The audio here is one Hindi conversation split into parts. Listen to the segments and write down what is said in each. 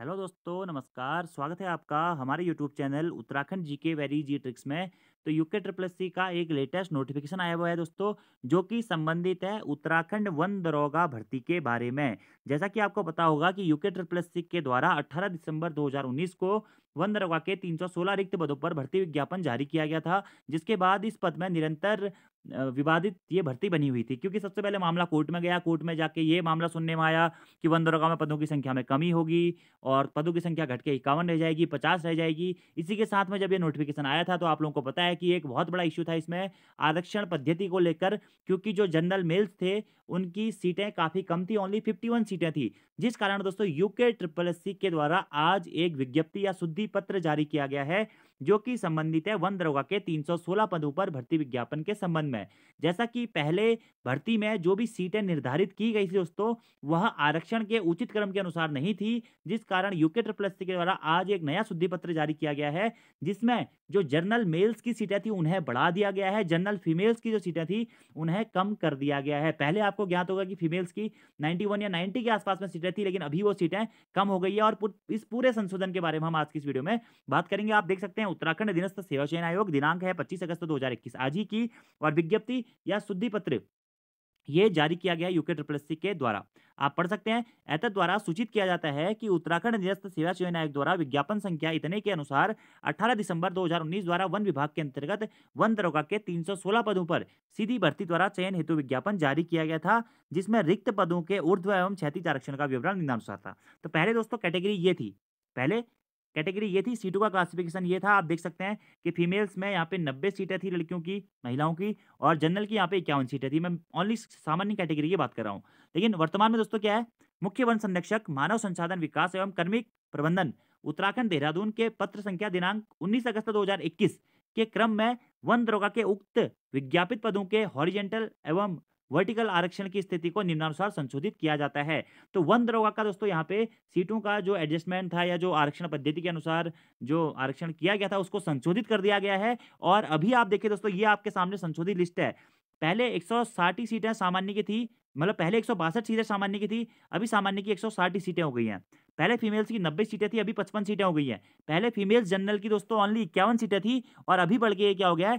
हेलो दोस्तों नमस्कार स्वागत है आपका हमारे यूट्यूब चैनल उत्तराखंड जी के वेरी जी ट्रिक्स में तो यूके ट्रिपल सी का एक लेटेस्ट नोटिफिकेशन आया हुआ है दोस्तों जो कि संबंधित है उत्तराखंड वन दरोगा भर्ती के बारे में जैसा कि आपको पता होगा कि यूके ट्रिपल सी के द्वारा 18 दिसंबर 2019 को वन दरोगा के 316 रिक्त पदों पर भर्ती विज्ञापन जारी किया गया था जिसके बाद इस पद में निरंतर विवादित ये भर्ती बनी हुई थी क्योंकि सबसे पहले मामला कोर्ट में गया कोर्ट में जाके ये मामला सुनने में आया कि वन दरोगा में पदों की संख्या में कमी होगी और पदों की संख्या घट के इक्यावन रह जाएगी पचास रह जाएगी इसी के साथ में जब ये नोटिफिकेशन आया था तो आप लोगों को पता है कि एक बहुत बड़ा इश्यू था इसमें आरक्षण पद्धति को लेकर क्योंकि जो जनरल मेल्स थे उनकी सीटें काफ़ी कम थी ओनली फिफ्टी वन सीटें थी जिस कारण दोस्तों यूके ट्रिपल एस के द्वारा आज एक विज्ञप्ति या शुद्धि पत्र जारी किया गया है जो कि संबंधित है वन दरोगा के 316 पदों पर भर्ती विज्ञापन के संबंध में जैसा कि पहले भर्ती में जो भी सीटें निर्धारित की गई थी दोस्तों वह आरक्षण के उचित क्रम के अनुसार नहीं थी जिस कारण यूके ट्रिपल के द्वारा आज एक नया शुद्धि पत्र जारी किया गया है जिसमें जो जनरल मेल्स की सीटें थी उन्हें बढ़ा दिया गया है जनरल फीमेल्स की जो सीटें थी उन्हें कम कर दिया गया है पहले आपको ज्ञात होगा कि फीमेल्स की नाइन्टी या नाइन्टी के आसपास में सीटें थी लेकिन अभी वो सीटें कम हो गई है और इस पूरे संशोधन के बारे में हम आज की इस वीडियो में बात करेंगे आप देख सकते हैं उत्तराखंड अधीनस्थ सेवा चयन आयोग दिनांक है पच्चीस अगस्त 2021 आज ही की और विज्ञप्ति या शुद्धि पत्र ये जारी किया गया यूके ट्रिपल सी के द्वारा आप पढ़ सकते हैं ऐतद द्वारा सूचित किया जाता है कि उत्तराखंड निरस्त सेवा चयन आयोग द्वारा विज्ञापन संख्या इतने के अनुसार 18 दिसंबर 2019 द्वारा वन विभाग के अंतर्गत वन दरोगा के 316 पदों पर सीधी भर्ती द्वारा चयन हेतु विज्ञापन जारी किया गया था जिसमें रिक्त पदों के ऊर्ध्व एवं क्षैतिज आरक्षण का विवरण निम्नानुसार था तो पहले दोस्तों कैटेगरी ये थी पहले कैटेगरी ये थी सीटों का क्लासिफिकेशन ये था आप देख सकते हैं कि फीमेल्स में यहाँ पे नब्बे सीटें थी लड़कियों की महिलाओं की और जनरल की यहाँ पे इक्यावन सीटें थी मैं ओनली सामान्य कैटेगरी की बात कर रहा हूँ लेकिन वर्तमान में दोस्तों क्या है मुख्य वन संरक्षक मानव संसाधन विकास एवं कर्मिक प्रबंधन उत्तराखंड देहरादून के पत्र संख्या दिनांक उन्नीस अगस्त दो के क्रम में वन दरोगा के उक्त विज्ञापित पदों के हॉरिजेंटल एवं वर्टिकल आरक्षण की स्थिति को निम्नानुसार संशोधित किया जाता है तो वन दरोगा का दोस्तों यहाँ पे सीटों का जो एडजस्टमेंट था या जो आरक्षण पद्धति के अनुसार जो आरक्षण किया गया था उसको संशोधित कर दिया गया है और अभी आप देखिए दोस्तों ये आपके सामने संशोधित लिस्ट है पहले एक ही सीटें सामान्य की थी मतलब पहले एक सीटें सामान्य की थी अभी सामान्य की एक सीटें हो गई हैं पहले फीमेल्स की 90 सीटें थी अभी 55 सीटें हो गई हैं पहले फीमेल्स जनरल की दोस्तों ओनली इक्यावन सीटें थी और अभी बढ़ के क्या हो गया है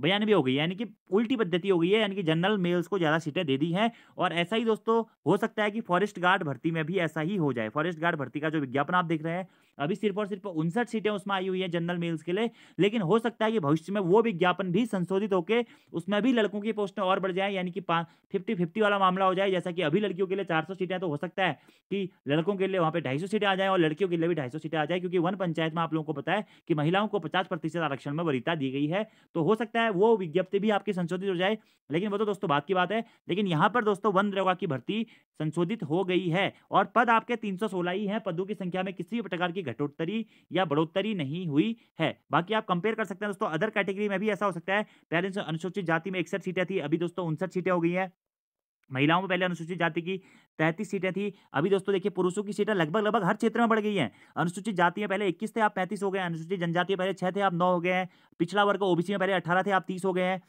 बयानवे हो गई यानी कि उल्टी पद्धति हो गई है यानी कि जनरल मेल्स को ज़्यादा सीटें दे दी हैं और ऐसा ही दोस्तों हो सकता है कि फॉरेस्ट गार्ड भर्ती में भी ऐसा ही हो जाए फॉरेस्ट गार्ड भर्ती का जो विज्ञापन आप देख रहे हैं अभी सिर्फ और सिर्फ उनसठ सीटें उसमें आई हुई है जनरल मेल्स के लिए लेकिन हो सकता है कि भविष्य में वो विज्ञापन भी संशोधित होकर उसमें भी लड़कों की पोस्टें और बढ़ जाए यानी कि फिफ्टी फिफ्टी वाला मामला हो जाए जैसा कि अभी लड़कियों के लिए चार सीटें तो हो सकता है कि लड़कों के लिए वहाँ पर ढाई सीटें आ जाए और लड़कियों के लिए भी ढाई सीटें आ जाए क्योंकि वन पंचायत में आप लोगों को पता है कि महिलाओं को पचास आरक्षण में वरीता दी गई है तो हो सकता है है वो विज्ञप्ति भी आपकी संशोधित हो जाए लेकिन वो तो दोस्तों बात की बात है लेकिन यहाँ पर दोस्तों वन दरोगा की भर्ती संशोधित हो गई है और पद आपके 316 ही हैं पदों की संख्या में किसी भी प्रकार की घटोत्तरी या बढ़ोत्तरी नहीं हुई है बाकी आप कंपेयर कर सकते हैं दोस्तों अदर कैटेगरी में भी ऐसा हो सकता है पहले अनुसूचित जाति में इकसठ सीटें थी अभी दोस्तों उनसठ सीटें हो गई हैं महिलाओं में पहले अनुसूचित जाति की तैंतीस सीटें थी अभी दोस्तों देखिए पुरुषों की सीटें लगभग लगभग हर क्षेत्र में बढ़ गई हैं अनुसूचित जातियां पहले इक्कीस थे आप पैंतीस हो गए अनुसूचित जनजाति पहले 6 थे आप नौ हो गए हैं पिछला वर्ग ओबीसी में पहले अठारह थे आप तीस हो गए हैं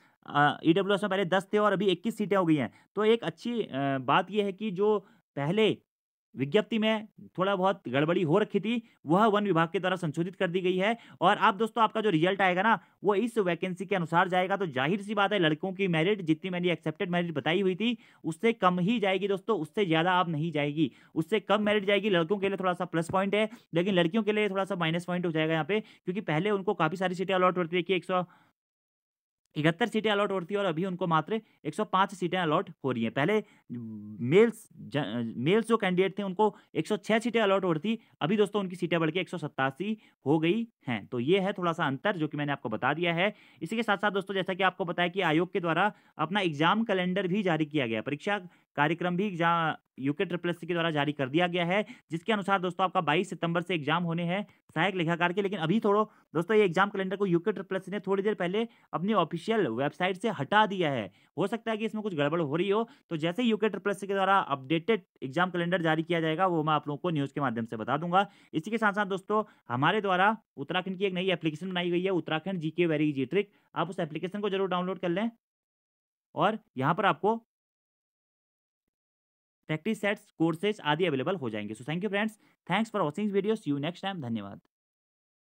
ई में पहले दस थे और अभी इक्कीस सीटें हो गई हैं तो एक अच्छी बात यह है कि जो पहले विज्ञप्ति में थोड़ा बहुत गड़बड़ी हो रखी थी वह वन विभाग के द्वारा संशोधित कर दी गई है और आप दोस्तों आपका जो रिजल्ट आएगा ना वो इस वैकेंसी के अनुसार जाएगा तो जाहिर सी बात है लड़कों की मेरिट जितनी मैंने एक्सेप्टेड मेरिट बताई हुई थी उससे कम ही जाएगी दोस्तों उससे ज़्यादा आप नहीं जाएगी उससे कम मेरिट जाएगी लड़कों के लिए थोड़ा सा प्लस पॉइंट है लेकिन लड़कियों के लिए थोड़ा सा माइनस पॉइंट हो जाएगा यहाँ पे क्योंकि पहले उनको काफ़ी सारी सीटें अलॉट होती थी कि एक इकहत्तर सीटें अलॉट होती है और अभी उनको मात्र 105 सीटें अलॉट हो रही हैं पहले मेल्स ज, मेल्स जो कैंडिडेट थे उनको 106 सीटें अलॉट हो रही थी अभी दोस्तों उनकी सीटें बढ़ के एक हो गई हैं तो ये है थोड़ा सा अंतर जो कि मैंने आपको बता दिया है इसी के साथ साथ दोस्तों जैसा कि आपको बताया कि आयोग के द्वारा अपना एग्जाम कैलेंडर भी जारी किया गया परीक्षा कार्यक्रम भी जहाँ यूके ट्रिपल के द्वारा जारी कर दिया गया है जिसके अनुसार दोस्तों आपका 22 सितंबर से एग्जाम होने हैं सहायक लेखाकार के लेकिन अभी थोड़ा दोस्तों ये एग्जाम कैलेंडर को यूके ट्रिपल ने थोड़ी देर पहले अपनी ऑफिशियल वेबसाइट से हटा दिया है हो सकता है कि इसमें कुछ गड़बड़ हो रही हो तो जैसे यूके ट्रिपल के द्वारा अपडेटेड एग्जाम कैलेंडर जारी किया जाएगा वो मैं आप लोगों को न्यूज़ के माध्यम से बता दूंगा इसी के साथ साथ दोस्तों हमारे द्वारा उत्तराखंड की एक नई एप्लीकेशन बनाई गई है उत्तराखंड जी के वेरी जी ट्रिक आप उस एप्लीकेशन को जरूर डाउनलोड कर लें और यहाँ पर आपको प्रैक्टिस सेट्स कोर्सेज आदि अवेलेबल हो जाएंगे so thank you friends thanks for watching video you next time धन्यवाद